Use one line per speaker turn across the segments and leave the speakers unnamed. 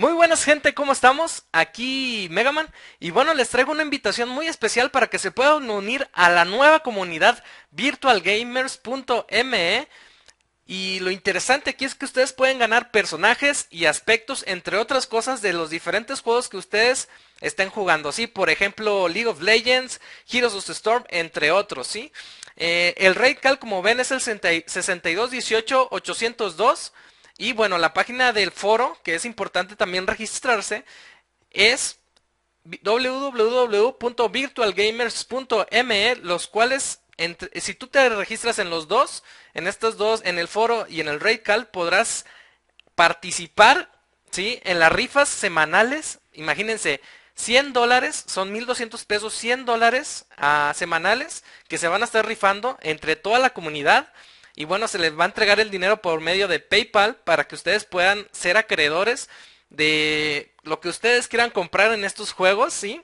Muy buenas gente, ¿cómo estamos? Aquí Megaman y bueno, les traigo una invitación muy especial para que se puedan unir a la nueva comunidad virtualgamers.me y lo interesante aquí es que ustedes pueden ganar personajes y aspectos, entre otras cosas, de los diferentes juegos que ustedes estén jugando, ¿sí? Por ejemplo, League of Legends, Heroes of the Storm, entre otros, ¿sí? Eh, el Raid Cal, como ven, es el 6218802 y bueno, la página del foro, que es importante también registrarse, es www.virtualgamers.me, los cuales, si tú te registras en los dos, en estos dos, en el foro y en el Raycal, podrás participar ¿sí? en las rifas semanales. Imagínense, 100 dólares, son 1.200 pesos, 100 dólares ah, semanales que se van a estar rifando entre toda la comunidad. Y bueno, se les va a entregar el dinero por medio de PayPal para que ustedes puedan ser acreedores de lo que ustedes quieran comprar en estos juegos, ¿sí?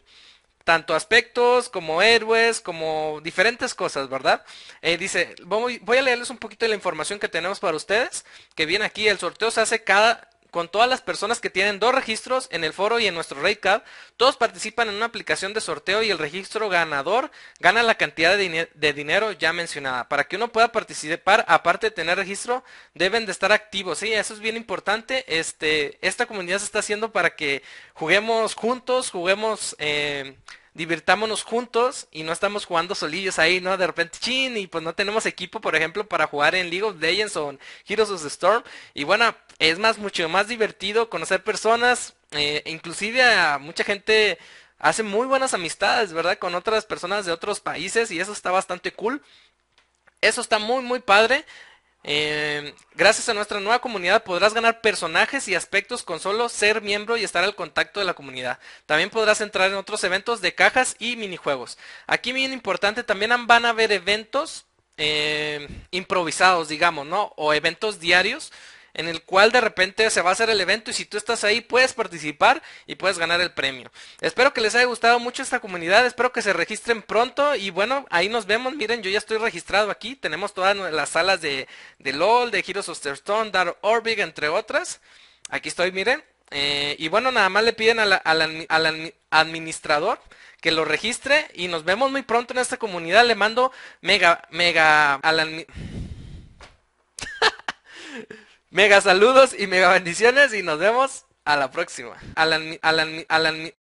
Tanto aspectos como héroes, como diferentes cosas, ¿verdad? Eh, dice, voy a leerles un poquito de la información que tenemos para ustedes, que viene aquí, el sorteo se hace cada con todas las personas que tienen dos registros en el foro y en nuestro RateCard. Todos participan en una aplicación de sorteo y el registro ganador gana la cantidad de, dinero ya mencionada. Para que uno pueda participar, aparte de tener registro, deben de estar activos. Sí, eso es bien importante. Este, esta comunidad se está haciendo para que juguemos juntos, juguemos... Eh, divirtámonos juntos y no estamos jugando solillos ahí, ¿no? De repente, chin, y pues no tenemos equipo, por ejemplo, para jugar en League of Legends o en Heroes of the Storm. Y bueno, es más, mucho más divertido conocer personas, eh, inclusive a mucha gente hace muy buenas amistades, ¿verdad? Con otras personas de otros países y eso está bastante cool. Eso está muy, muy padre. Em, gracias a nuestra nueva comunidad podrás ganar personajes y aspectos con solo ser miembro y estar al contacto de la comunidad. También podrás entrar en otros eventos de cajas y minijuegos. Aquí bien importante, también van a haber eventos em, improvisados, digamos, ¿no? O eventos diarios en el cual de repente se va a hacer el evento y si tú estás ahí puedes participar y puedes ganar el premio. Espero que les haya gustado mucho esta comunidad, espero que se registren pronto y bueno, ahí nos vemos. Miren, yo ya estoy registrado aquí, tenemos todas las salas de, LOL, de Heroes of the Stone, Dark Orbig, entre otras. Aquí estoy, miren. Eh, y bueno, nada más le piden al, administrador que lo registre y nos vemos muy pronto en esta comunidad. Le mando mega, mega al Mega saludos y mega bendiciones y nos vemos a la próxima.